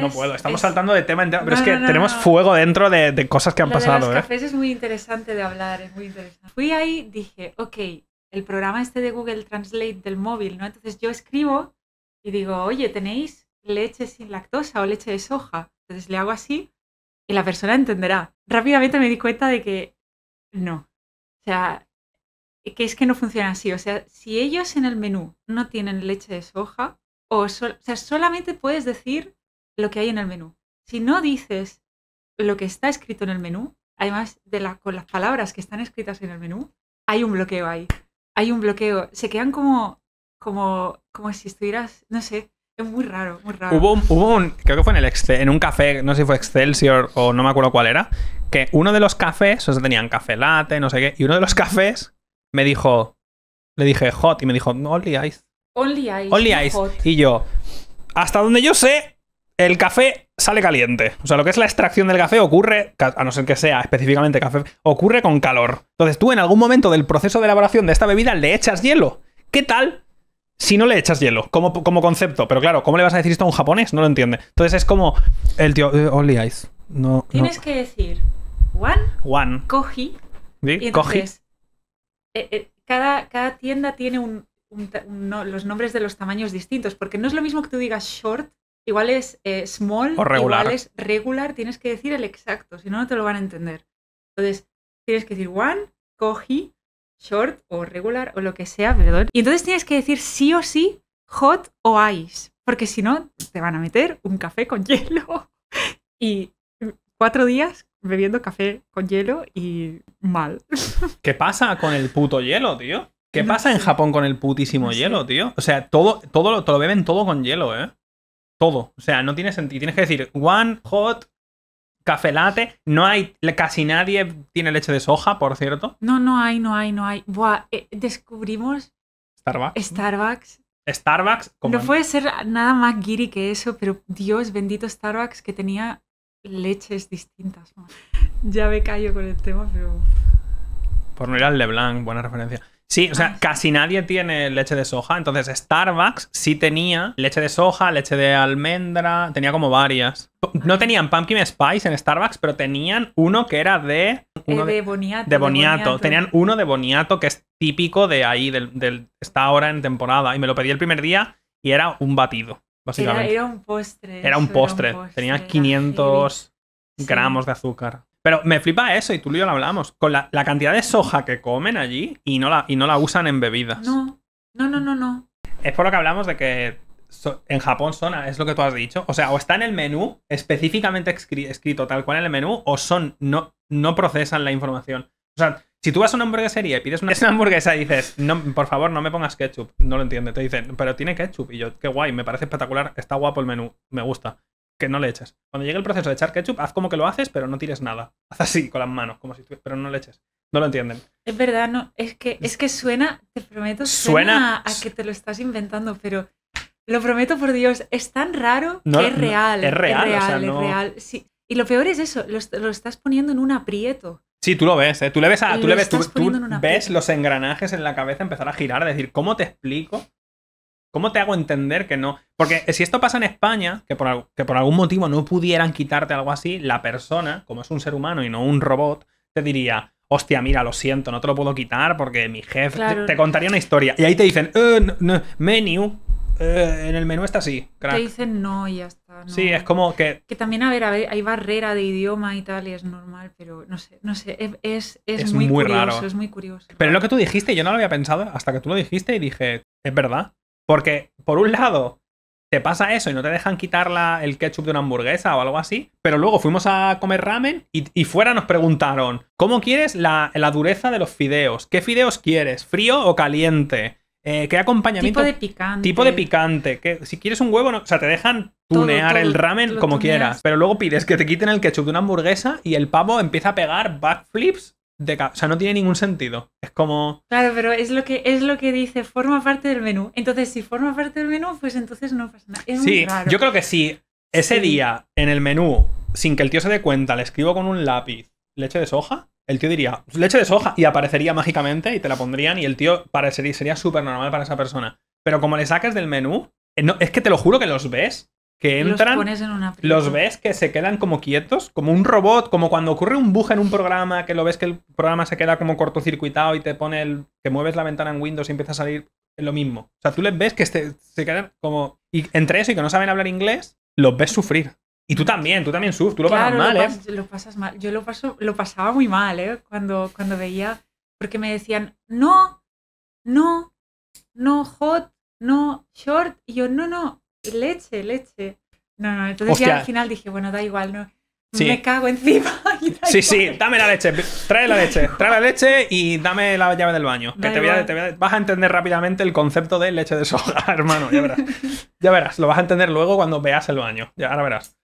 no puedo, estamos saltando de tema pero es que tenemos fuego dentro de, cosas que han pasado. De ¿eh? es muy interesante de hablar, es muy interesante. Fui ahí, dije, ok, el programa este de Google Translate del móvil, ¿no? Entonces yo escribo y digo, oye, ¿tenéis leche sin lactosa o leche de soja? Entonces le hago así y la persona entenderá. Rápidamente me di cuenta de que no. O sea, que es que no funciona así. O sea, si ellos en el menú no tienen leche de soja, o, o sea, solamente puedes decir lo que hay en el menú. Si no dices lo que está escrito en el menú, además de con las palabras que están escritas en el menú, hay un bloqueo ahí. Hay un bloqueo. Se quedan como, como, como si estuvieras, no sé, es muy raro, muy raro. Hubo un, un creo que fue en, el en un café, no sé si fue Excelsior o no me acuerdo cuál era, que uno de los cafés, o sea, tenían café latte, no sé qué, y uno de los cafés me dijo, le dije hot, y me dijo, only ice. Only ice. Only ice. Y yo, hasta donde yo sé, el café sale caliente. O sea, lo que es la extracción del café ocurre, a no ser que sea específicamente café, ocurre con calor. Entonces tú en algún momento del proceso de elaboración de esta bebida le echas hielo. ¿Qué tal si no le echas hielo? Como, como concepto. Pero claro, ¿cómo le vas a decir esto a un japonés? No lo entiende. Entonces es como el tío, eh, only ice. Tienes que decir, one, one. koji. Y eh, eh, cada, cada, tienda tiene los nombres de los tamaños distintos, porque no es lo mismo que tú digas short Igual es eh, small, o regular. igual es regular, tienes que decir el exacto, si no, no te lo van a entender. Entonces, tienes que decir one, koji short o regular o lo que sea, perdón. Y entonces tienes que decir sí o sí hot o ice, porque si no, te van a meter un café con hielo y cuatro días bebiendo café con hielo y mal. ¿Qué pasa con el puto hielo, tío? ¿Qué pasa en Japón con el putísimo hielo, tío? O sea, todo, todo, todo lo beben todo con hielo, ¿eh? todo. O sea, no tiene sentido. Tienes que decir one hot café latte. No hay, casi nadie tiene leche de soja, por cierto. No, no hay, no hay, no hay. Buah, eh, descubrimos Starbucks. Starbucks. Como no puede ser nada más giri que eso, pero Dios bendito Starbucks que tenía leches distintas. Ya me callo con el tema, pero. Por no ir al Leblanc, buena referencia. Sí, o sea, casi nadie tiene leche de soja. Entonces, Starbucks sí tenía leche de soja, leche de almendra, tenía como varias. No tenían pumpkin spice en Starbucks, pero tenían uno que era de. Eh, uno de, boniato, de, boniato. Tenían uno de boniato que es típico de ahí, del, esta está ahora en temporada. Y me lo pedí el primer día y era un batido, básicamente. Era, un postre. Era un postre. Tenía 500 gramos de azúcar. Pero me flipa eso, y tú y yo lo hablamos, con la, cantidad de soja que comen allí y no, la, y no la usan en bebidas. No, no, no, no, no. Es por lo que hablamos de que en Japón son, es lo que tú has dicho, o sea, o está en el menú, específicamente escrito tal cual en el menú, o son, no, no procesan la información. O sea, si tú vas a una hamburguesería y pides una, hamburguesa y dices, no, por favor, no me pongas ketchup, no lo entiende. Te dicen, pero tiene ketchup. Y yo, qué guay, me parece espectacular, está guapo el menú, me gusta que no le echas. Cuando llegue el proceso de echar ketchup, haz como que lo haces, pero no tires nada. Haz así con las manos, como si pero no le eches. No lo entienden. Es verdad, no, es que es que suena, te prometo, suena, a que te lo estás inventando, pero lo prometo por Dios, es tan raro que es real. es real, es real, Y lo peor es eso, lo, lo, estás poniendo en un aprieto. Sí, tú lo ves, ¿eh? tú le ves, a, tú le ves, tú, ves los engranajes en la cabeza empezar a girar, a decir, ¿cómo te explico ¿Cómo te hago entender que no? Porque si esto pasa en España, que por, que por algún motivo no pudieran quitarte algo así, la persona, como es un ser humano y no un robot, te diría, hostia, mira, lo siento, no te lo puedo quitar porque mi jefe te, contaría una historia. Y ahí te dicen, eh, menú, eh, en el menú está así. Te dicen no y ya está. Sí, es como que... Que también, a ver, hay barrera de idioma y tal, y es normal, pero no sé, no sé, es, muy, curioso, raro. es muy curioso. Pero lo que tú dijiste, yo no lo había pensado hasta que tú lo dijiste y dije, es verdad. Porque, por un lado, te pasa eso y no te dejan quitar el ketchup de una hamburguesa o algo así. Pero luego fuimos a comer ramen y, fuera nos preguntaron, ¿cómo quieres la, dureza de los fideos? ¿Qué fideos quieres? ¿Frío o caliente? Eh, ¿Qué acompañamiento? Tipo de picante. Tipo de picante. Que, si quieres un huevo, no, o sea, te dejan tunear el ramen como quieras. Pero luego pides que te quiten el ketchup de una hamburguesa y el pavo empieza a pegar backflips o sea, no tiene ningún sentido. Es como. Claro, pero es lo que es lo que dice, forma parte del menú. Entonces, si forma parte del menú, pues entonces no pasa nada. Es sí, yo creo que si ese día en el menú, sin que el tío se dé cuenta, le escribo con un lápiz leche de soja, el tío diría pues leche de soja y aparecería mágicamente y te la pondrían y el tío parecería, sería súper normal para esa persona. Pero como le saques del menú, eh, no, es que te lo juro que los ves que entran, los, ves que se quedan como quietos, como un robot, como cuando ocurre un bug en un programa, que lo ves que el programa se queda como cortocircuitado y te pone que mueves la ventana en Windows y empieza a salir lo mismo. O sea, tú les ves que este, se, quedan como... Y entre eso y que no saben hablar inglés, los ves sufrir. Y tú también, tú también sufres, tú lo pasas mal, ¿eh? pasas mal. Yo lo, paso, lo pasaba muy mal, ¿eh? Cuando, cuando veía, porque me decían, no, no, no, hot, no, short. Y yo, no, no, leche, leche. No, no, entonces ya al final dije, bueno, da igual, no. Me cago encima. sí, sí, dame la leche, trae la leche, trae la leche y dame la llave del baño. Que te vas a entender rápidamente el concepto de leche de soja, hermano, ya verás. ya verás, lo vas a entender luego cuando veas el baño, ya ahora verás.